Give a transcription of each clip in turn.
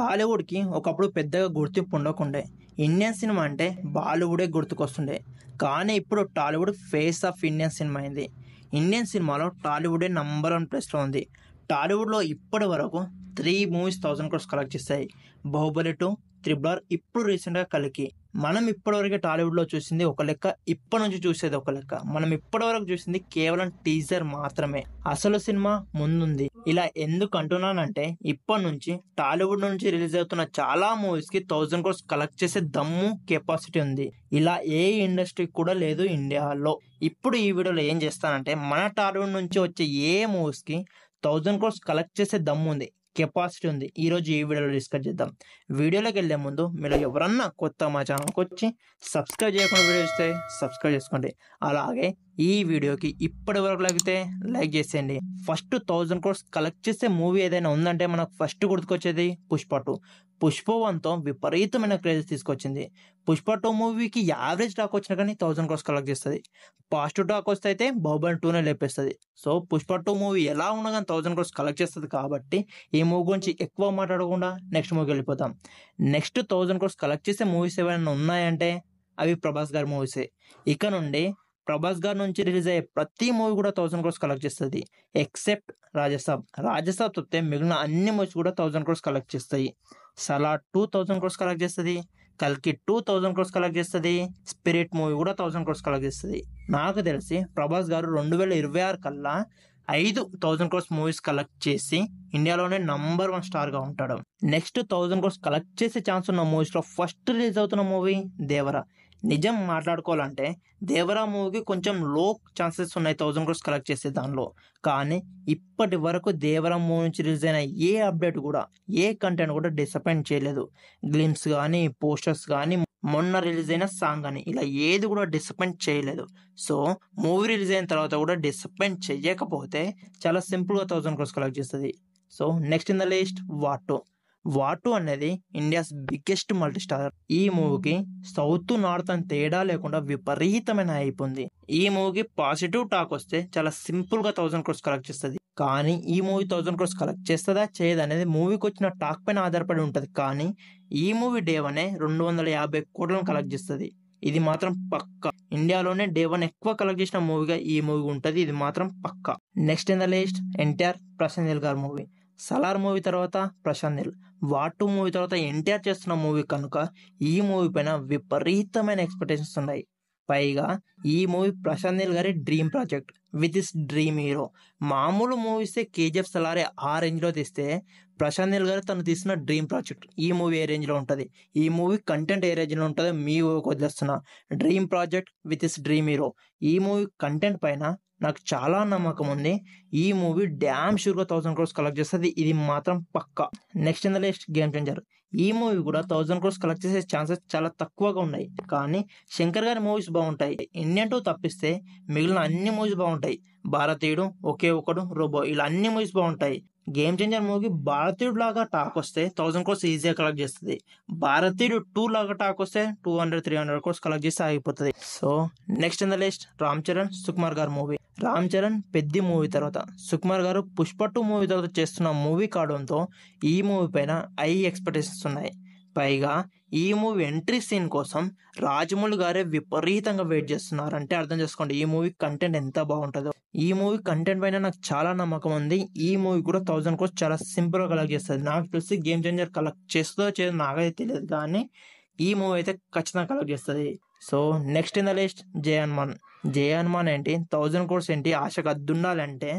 టాలీవుడ్కి ఒకప్పుడు పెద్దగా గుర్తింపు ఉండకుండే ఇండియన్ సినిమా అంటే బాలీవుడే గుర్తుకొస్తుండే కానీ ఇప్పుడు Tollywood face of Indian cinema అయింది ఇండియన్ సినిమాలో టాలీవుడే నంబర్ వన్ ప్లేస్లో ఉంది టాలీవుడ్లో ఇప్పటి వరకు three movies thousand crores collect చేశాయి బాహుబలి టూ త్రిబుల్ ఆర్ ఇప్పుడు రీసెంట్గా కలికి మనం ఇప్పటివరకు టాలీవుడ్లో చూసింది ఒక లెక్క ఇప్పటి నుంచి చూసేది ఒక లెక్క మనం ఇప్పటివరకు చూసింది కేవలం టీజర్ మాత్రమే అసలు సినిమా ముందుంది ఇలా ఎందుకు అంటున్నానంటే ఇప్పటి నుంచి టాలీవుడ్ నుంచి రిలీజ్ అవుతున్న చాలా మూవీస్ కి థౌజండ్ క్రోర్స్ కలెక్ట్ చేసే దమ్ము కెపాసిటీ ఉంది ఇలా ఏ ఇండస్ట్రీ కూడా లేదు ఇండియాలో ఇప్పుడు ఈ వీడియోలో ఏం చేస్తానంటే మన టాలీవుడ్ నుంచి వచ్చే ఏ మూవీస్ కి థౌజండ్ క్రోర్స్ కలెక్ట్ చేసే దమ్ము ఉంది కెపాసిటీ ఉంది ఈరోజు ఈ వీడియోలో డిస్కస్ చేద్దాం వీడియోలోకి వెళ్ళే ముందు మీరు ఎవరన్నా కొత్త మా ఛానల్కి వచ్చి సబ్స్క్రైబ్ చేయకుండా వీడియో చూస్తే సబ్స్క్రైబ్ చేసుకోండి అలాగే ఈ వీడియోకి ఇప్పటి వరకు లాగితే లైక్ చేసేయండి ఫస్ట్ థౌజండ్ క్రోర్స్ కలెక్ట్ చేసే మూవీ ఏదైనా ఉందంటే మనకు ఫస్ట్ గుర్తుకొచ్చేది పుష్ప టూ పుష్ప వన్తో విపరీతమైన క్రేజెస్ తీసుకొచ్చింది పుష్ప టూ మూవీకి యావరేజ్ టాక్ వచ్చినా కానీ థౌజండ్ క్రోర్స్ కలెక్ట్ చేస్తుంది పాజిటివ్ టాక్ వస్తే అయితే బాహుబలి టూనే లేపేస్తుంది సో పుష్ప టూ మూవీ ఎలా ఉన్నా కానీ థౌజండ్ క్రోర్స్ కలెక్ట్ చేస్తుంది కాబట్టి ఈ మూవీ గురించి ఎక్కువ మాట్లాడకుండా నెక్స్ట్ మూవీకి వెళ్ళిపోతాం నెక్స్ట్ థౌజండ్ క్రోర్స్ కలెక్ట్ చేసే మూవీస్ ఏమైనా ఉన్నాయంటే అవి ప్రభాస్ గారి మూవీసే ఇక నుండి ప్రభాస్ గారి నుంచి రిలీజ్ అయ్యే ప్రతి మూవీ కూడా థౌసండ్ క్రోర్స్ కలెక్ట్ చేస్తుంది ఎక్సెప్ట్ రాజసాబ్ రాజసాబ్ తప్పితే మిగిలిన అన్ని మూవీస్ కూడా థౌసండ్ క్రోర్స్ కలెక్ట్ చేస్తాయి Salaar two thousand crores collect చేస్తుంది కల్కి టూ థౌసండ్ క్రోర్స్ కలెక్ట్ చేస్తుంది స్పిరిట్ మూవీ కూడా థౌసండ్ క్రోర్స్ కలెక్ట్ చేస్తుంది నాకు తెలిసి ప్రభాస్ గారు రెండు వేల ఇరవై ఆరు కల్లా ఐదు థౌసండ్ క్రోర్స్ మూవీస్ కలెక్ట్ చేసి ఇండియాలోనే నంబర్ వన్ స్టార్గా ఉంటాడు నెక్స్ట్ థౌసండ్ క్రోర్స్ కలెక్ట్ చేసే ఛాన్స్ ఉన్న మూవీస్లో ఫస్ట్ రిలీజ్ అవుతున్న మూవీ దేవరా నిజం మాట్లాడుకోవాలంటే దేవరా మూవీకి కొంచెం లో ఛాన్సెస్ ఉన్నాయి థౌజండ్ క్రోర్స్ కలెక్ట్ చేసే దానిలో కానీ ఇప్పటి వరకు దేవరా మూవీ నుంచి రిలీజ్ అయిన ఏ అప్డేట్ కూడా ఏ కంటెంట్ కూడా డిసప్పాయింట్ చేయలేదు గ్లిమ్స్ కానీ పోస్టర్స్ కానీ మొన్న రిలీజ్ అయిన సాంగ్ అని ఇలా ఏది కూడా డిసప్పాయింట్ చేయలేదు సో మూవీ రిలీజ్ అయిన తర్వాత కూడా డిసప్పాయింట్ చేయకపోతే చాలా సింపుల్గా థౌజండ్ క్రోర్స్ కలెక్ట్ చేస్తుంది so next in the list what what అనేది ఇండియాస్ బిగ్గెస్ట్ మల్టీ స్టార్ ఈ మూవీకి సౌత్ నార్త్ అని తేడా లేకుండా విపరీతమైన అయిపోయింది ఈ మూవీకి పాజిటివ్ టాక్ వస్తే చాలా సింపుల్ గా థౌసండ్ క్రోర్స్ కలెక్ట్ చేస్తుంది కానీ ఈ మూవీ థౌసండ్ క్రోర్స్ కలెక్ట్ చేస్తుందా చేయదు అనేది మూవీకి వచ్చిన టాక్ పైన ఆధారపడి ఉంటుంది కానీ ఈ మూవీ డే వనే రెండు వందల యాభై కోట్లను కలెక్ట్ చేస్తుంది ఇది మాత్రం పక్క ఇండియాలోనే డే వన్ ఎక్కువ కలెక్ట్ చేసిన మూవీగా ఈ మూవీ ఉంటుంది ఇది మాత్రం పక్క next in the list NTR Prashanth Neel గారి మూవీ సలార్ మూవీ తర్వాత ప్రశాంత్ నిల్ వాటు మూవీ తర్వాత ఎన్టీఆర్ చేస్తున్న మూవీ కనుక ఈ మూవీ పైన విపరీతమైన ఎక్స్పెక్టేషన్స్ ఉన్నాయి పైగా ఈ మూవీ ప్రశాంత్ నీల్ గారి dream project with his dream hero మామూలు మూవీస్ కేజీఎఫ్ సలారే ఆ రేంజ్లో తీస్తే ప్రశాంత్ నీల్ గారు తను తీసిన డ్రీమ్ ప్రాజెక్ట్ ఈ మూవీ ఏ రేంజ్లో ఉంటుంది ఈ మూవీ కంటెంట్ ఏ రేంజ్లో ఉంటుందో మీ వదిలేస్తున్నా dream project with his dream hero ఈ మూవీ కంటెంట్ పైన నాకు చాలా నమ్మకం ఉంది ఈ మూవీ డ్యామ్ షూర్గా థౌసండ్ క్రోర్స్ కలెక్ట్ చేస్తుంది ఇది మాత్రం పక్కా next in the list game changer ఈ మూవీ కూడా థౌజండ్ క్రోర్స్ కలెక్ట్ చేసే ఛాన్సెస్ చాలా తక్కువగా ఉన్నాయి కానీ శంకర్ గారి మూవీస్ బాగుంటాయి ఇండియన్ టూ తప్పిస్తే మిగిలిన అన్ని మూవీస్ బాగుంటాయి భారతీయుడు ఒకే ఒకడు రోబో ఇలా అన్ని మూవీస్ బాగుంటాయి గేమ్ చేంజర్ మూవీకి భారతీయుడు లాగా టాక్ వస్తే థౌసండ్ క్రోర్స్ ఈజీగా కలెక్ట్ చేస్తుంది భారతీయుడు టూ లాగా టాక్ వస్తే two hundred three hundred crores collect చేస్తే ఆగిపోతుంది so next in the list Ram Charan Sukumar గారి మూవీ రామ్ చరణ్ పెద్ది మూవీ తర్వాత సుకుమార్ గారు పుష్ప టూ మూవీ తర్వాత చేస్తున్న మూవీ కావడంతో ఈ మూవీ పైన హై ఎక్స్పెక్టేషన్స్ ఉన్నాయి పైగా ఈ మూవీ ఎంట్రీ సీన్ కోసం రాజమౌళి గారే విపరీతంగా వెయిట్ చేస్తున్నారంటే అర్థం చేసుకోండి ఈ మూవీ కంటెంట్ ఎంత బాగుంటుందో ఈ మూవీ కంటెంట్ పైన నాకు చాలా నమ్మకం ఉంది ఈ మూవీ కూడా థౌజండ్ కోసం చాలా సింపుల్గా కలెక్ట్ చేస్తుంది నాకు తెలిసి గేమ్ చేంజర్ కలెక్ట్ చేస్తుందో చేదో నాకైతే తెలియదు కానీ ఈ మూవీ అయితే ఖచ్చితంగా కలెక్ట్ చేస్తుంది so next in the list Jai Hanuman Jai Hanuman ఏంటి థౌజండ్ కోర్స్ ఏంటి ఆశకు అద్దుండాలంటే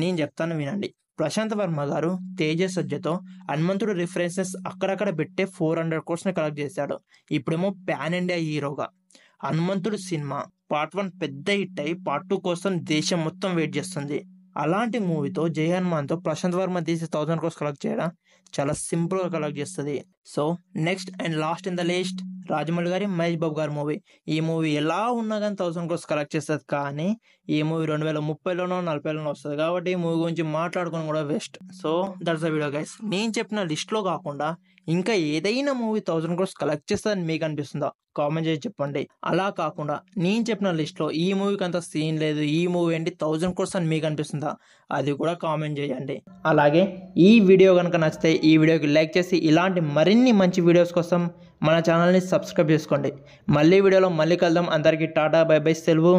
నేను చెప్తాను వినండి ప్రశాంత్ వర్మ గారు తేజస్ సజ్జతో హనుమంతుడు రిఫరెన్సెస్ అక్కడక్కడ పెట్టే ఫోర్ హండ్రెడ్ కోర్స్ని కలెక్ట్ చేశాడు ఇప్పుడేమో ప్యాన్ ఇండియా హీరోగా హనుమంతుడు సినిమా పార్ట్ వన్ పెద్ద హిట్ అయి పార్ట్ టూ కోసం దేశం మొత్తం వెయిట్ చేస్తుంది అలాంటి మూవీతో జై హనుమాన్తో ప్రశాంత్ వర్మ తీసి థౌసండ్ క్రోస్ కలెక్ట్ చేయడం చాలా సింపుల్గా కలెక్ట్ చేస్తుంది so next and last in the list Rajamouli గారి మహేష్ బాబు గారి మూవీ ఈ మూవీ ఎలా ఉన్నా కానీ థౌసండ్ క్రోస్ కలెక్ట్ చేస్తుంది కానీ ఈ మూవీ రెండు వేల ముప్పైలోనో నలభైలోనో వస్తుంది కాబట్టి ఈ మూవీ గురించి మాట్లాడుకుని కూడా best so that's a video guys నేను చెప్పిన లిస్ట్లో కాకుండా ఇంకా ఏదైనా మూవీ థౌసండ్ క్రోస్ కలెక్ట్ చేస్తుందని మీకు అనిపిస్తుందా కామెంట్ చేసి చెప్పండి అలా కాకుండా నేను చెప్పిన లిస్ట్లో ఈ మూవీకి అంత సీన్ లేదు ఈ మూవీ ఏంటి థౌజండ్ క్రోర్స్ అని మీకు అనిపిస్తుందా అది కూడా కామెంట్ చేయండి అలాగే ఈ వీడియో కనుక నచ్చితే ఈ వీడియోకి లైక్ చేసి ఇలాంటి మరిన్ని మంచి వీడియోస్ కోసం మన ఛానల్ని సబ్స్క్రైబ్ చేసుకోండి మళ్ళీ వీడియోలో మళ్ళీ కలుద్దాం అందరికీ టాటా బై బై సెలవు